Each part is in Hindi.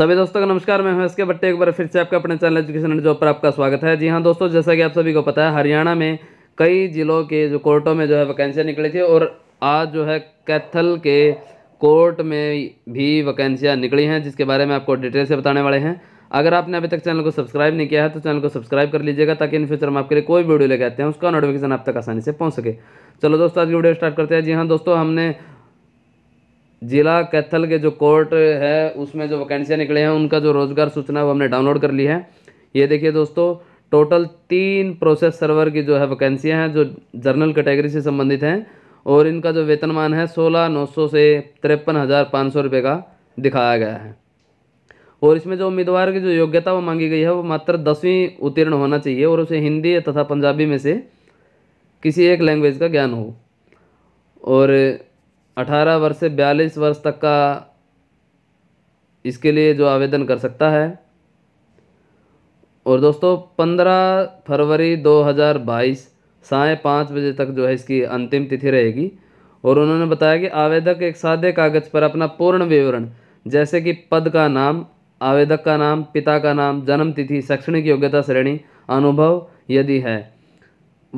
सभी दोस्तों का नमस्कार मैं हूं इसके बट्टे एक बार फिर से आपका अपने चैनल एजुकेशन एंड जॉब पर आपका स्वागत है जी हाँ दोस्तों जैसा कि आप सभी को पता है हरियाणा में कई ज़िलों के जो कोर्टों में जो है वैकेंसियाँ निकली थी और आज जो है कैथल के कोर्ट में भी वैकेंसियाँ निकली हैं जिसके बारे में आपको डिटेल से बताने वाले हैं अगर आपने अभी तक चैनल को सब्सक्राइब नहीं किया है तो चैनल को सब्सक्राइब कर लीजिएगा ताकि इन फ्यूचर में आपके लिए कोई वीडियो लेके आते हैं उसका नोटिफिकेशन आप तक आसानी से पहुँच सके चलो दोस्तों आज की वीडियो स्टार्ट करते हैं जी हाँ दोस्तों हमने जिला कैथल के जो कोर्ट है उसमें जो वैकेंसियाँ निकले हैं उनका जो रोज़गार सूचना वो हमने डाउनलोड कर ली है ये देखिए दोस्तों टोटल तीन प्रोसेस सर्वर की जो है वैकेंसियाँ हैं जो जर्नल कैटेगरी से संबंधित हैं और इनका जो वेतनमान है सोलह नौ सौ से तिरपन हज़ार पाँच सौ रुपये का दिखाया गया है और इसमें जो उम्मीदवार की जो योग्यता वो मांगी गई है वो मात्र दसवीं उत्तीर्ण होना चाहिए और उसे हिंदी तथा पंजाबी में से किसी एक लैंग्वेज का ज्ञान हो और अठारह वर्ष से बयालीस वर्ष तक का इसके लिए जो आवेदन कर सकता है और दोस्तों पंद्रह फरवरी दो हज़ार बाईस साय पाँच बजे तक जो है इसकी अंतिम तिथि रहेगी और उन्होंने बताया कि आवेदक एक सादे कागज़ पर अपना पूर्ण विवरण जैसे कि पद का नाम आवेदक का नाम पिता का नाम जन्म तिथि शैक्षणिक योग्यता श्रेणी अनुभव यदि है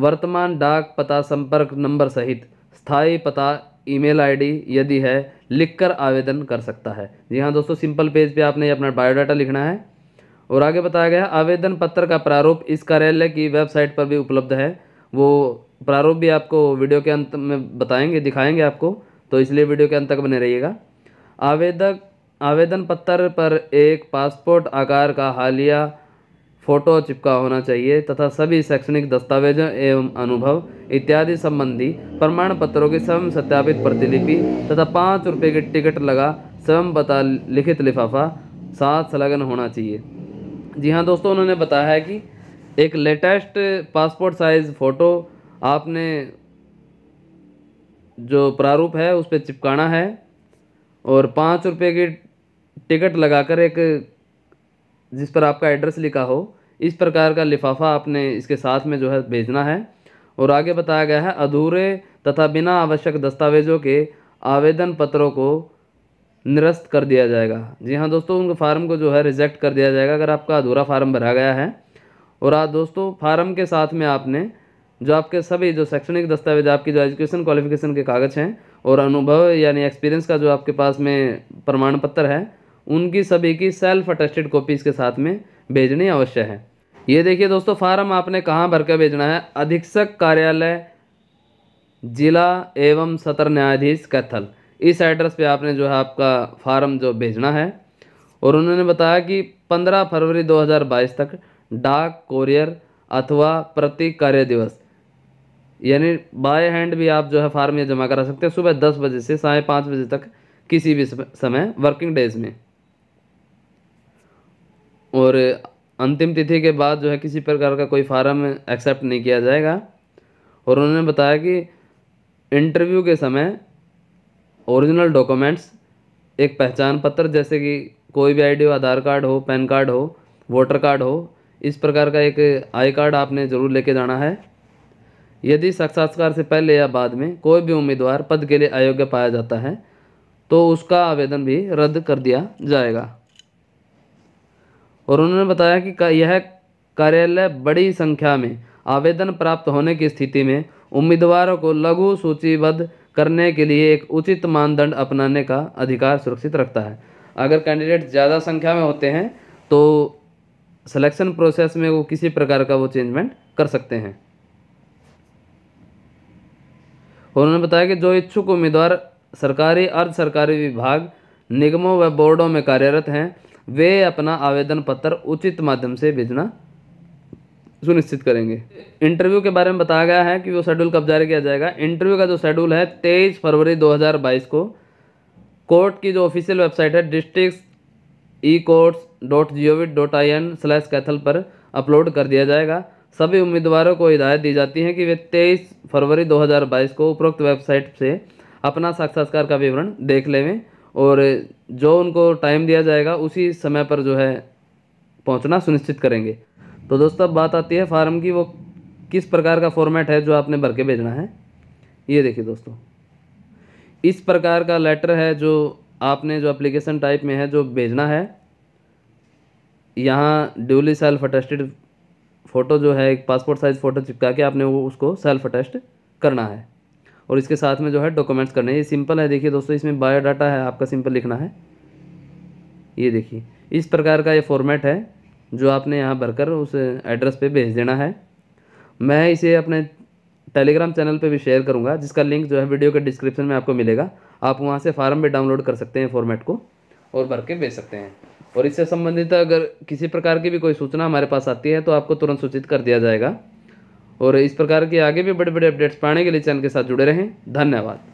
वर्तमान डाक पता संपर्क नंबर सहित स्थायी पता ईमेल आईडी यदि है लिखकर आवेदन कर सकता है जी हाँ दोस्तों सिंपल पेज पे आपने अपना बायोडाटा लिखना है और आगे बताया गया आवेदन पत्र का प्रारूप इस कार्यालय की वेबसाइट पर भी उपलब्ध है वो प्रारूप भी आपको वीडियो के अंत में बताएंगे दिखाएंगे आपको तो इसलिए वीडियो के अंत तक बने रहिएगा आवेदक आवेदन पत्र पर एक पासपोर्ट आकार का हालिया फोटो चिपका होना चाहिए तथा सभी शैक्षणिक दस्तावेजों एवं अनुभव इत्यादि संबंधी प्रमाण पत्रों की स्वयं सत्यापित प्रतिलिपि तथा पाँच रुपये की टिकट लगा स्वयं बता लिखित लिफाफा साथ संलग्न होना चाहिए जी हाँ दोस्तों उन्होंने बताया है कि एक लेटेस्ट पासपोर्ट साइज़ फ़ोटो आपने जो प्रारूप है उस पर चिपकाना है और पाँच रुपये की टिकट लगाकर एक जिस पर आपका एड्रेस लिखा हो इस प्रकार का लिफाफा आपने इसके साथ में जो है भेजना है और आगे बताया गया है अधूरे तथा बिना आवश्यक दस्तावेज़ों के आवेदन पत्रों को निरस्त कर दिया जाएगा जी हाँ दोस्तों उनके फार्म को जो है रिजेक्ट कर दिया जाएगा अगर आपका अधूरा फार्म भरा गया है और आज दोस्तों फार्म के साथ में आपने जो आपके सभी जो शैक्षणिक दस्तावेज आपकी जो एजुकेशन क्वालिफिकेशन के कागज़ हैं और अनुभव यानी एक्सपीरियंस का जो आपके पास में प्रमाण पत्र है उनकी सभी की सेल्फ अटेस्टेड कॉपीज़ के साथ में भेजनी अवश्य है ये देखिए दोस्तों फार्म आपने कहाँ भर कर भेजना है अधीक्षक कार्यालय जिला एवं सत्र न्यायाधीश कैथल इस एड्रेस पे आपने जो है आपका फार्म जो भेजना है और उन्होंने बताया कि 15 फरवरी 2022 तक डाक कोरियर अथवा प्रति कार्य दिवस यानी बाय हैंड भी आप जो है फार्म ये जमा करा सकते हैं सुबह दस बजे से साढ़े पाँच बजे तक किसी भी समय वर्किंग डेज में और अंतिम तिथि के बाद जो है किसी प्रकार का कोई फार्म एक्सेप्ट नहीं किया जाएगा और उन्होंने बताया कि इंटरव्यू के समय ओरिजिनल डॉक्यूमेंट्स एक पहचान पत्र जैसे कि कोई भी आईडी हो आधार कार्ड हो पैन कार्ड हो वोटर कार्ड हो इस प्रकार का एक आई कार्ड आपने ज़रूर लेके जाना है यदि साक्षात्कार से पहले या बाद में कोई भी उम्मीदवार पद के लिए अयोग्य पाया जाता है तो उसका आवेदन भी रद्द कर दिया जाएगा और उन्होंने बताया कि यह कार्यालय बड़ी संख्या में आवेदन प्राप्त होने की स्थिति में उम्मीदवारों को लघु सूचीबद्ध करने के लिए एक उचित मानदंड अपनाने का अधिकार सुरक्षित रखता है अगर कैंडिडेट ज़्यादा संख्या में होते हैं तो सिलेक्शन प्रोसेस में वो किसी प्रकार का वो चेंजमेंट कर सकते हैं उन्होंने बताया कि जो इच्छुक उम्मीदवार सरकारी अर्ध सरकारी विभाग निगमों व बोर्डों में कार्यरत हैं वे अपना आवेदन पत्र उचित माध्यम से भेजना सुनिश्चित करेंगे इंटरव्यू के बारे में बताया गया है कि वो शेड्यूल कब जारी किया जाएगा इंटरव्यू का जो शेड्यूल है तेईस फरवरी 2022 को कोर्ट की जो ऑफिशियल वेबसाइट है district e courts dot G O V dot I N slash Kaithal पर अपलोड कर दिया जाएगा सभी उम्मीदवारों को हिदायत दी जाती है कि वे 23 फरवरी 2022 को उपरोक्त वेबसाइट से अपना साक्षात्कार का विवरण देख लेवें और जो उनको टाइम दिया जाएगा उसी समय पर जो है पहुंचना सुनिश्चित करेंगे तो दोस्तों अब बात आती है फार्म की वो किस प्रकार का फॉर्मेट है जो आपने भर के भेजना है ये देखिए दोस्तों इस प्रकार का लेटर है जो आपने जो एप्लीकेशन टाइप में है जो भेजना है यहाँ ड्यूली सेल्फ अटेस्टेड फ़ोटो जो है एक पासपोर्ट साइज़ फ़ोटो चिपका के आपने वो उसको सेल्फ अटेस्ट करना है और इसके साथ में जो है डॉक्यूमेंट्स करने ये सिंपल है देखिए दोस्तों इसमें बायोडाटा है आपका सिंपल लिखना है ये देखिए इस प्रकार का ये फॉर्मेट है जो आपने यहाँ भरकर उस एड्रेस पे भेज देना है मैं इसे अपने टेलीग्राम चैनल पे भी शेयर करूँगा जिसका लिंक जो है वीडियो के डिस्क्रिप्शन में आपको मिलेगा आप वहाँ से फार्म भी डाउनलोड कर सकते हैं फॉर्मेट को और भर के भेज सकते हैं और इससे संबंधित अगर किसी प्रकार की भी कोई सूचना हमारे पास आती है तो आपको तुरंत सूचित कर दिया जाएगा और इस प्रकार के आगे भी बड़े बड़े अपडेट्स पाने के लिए चैनल के साथ जुड़े रहें धन्यवाद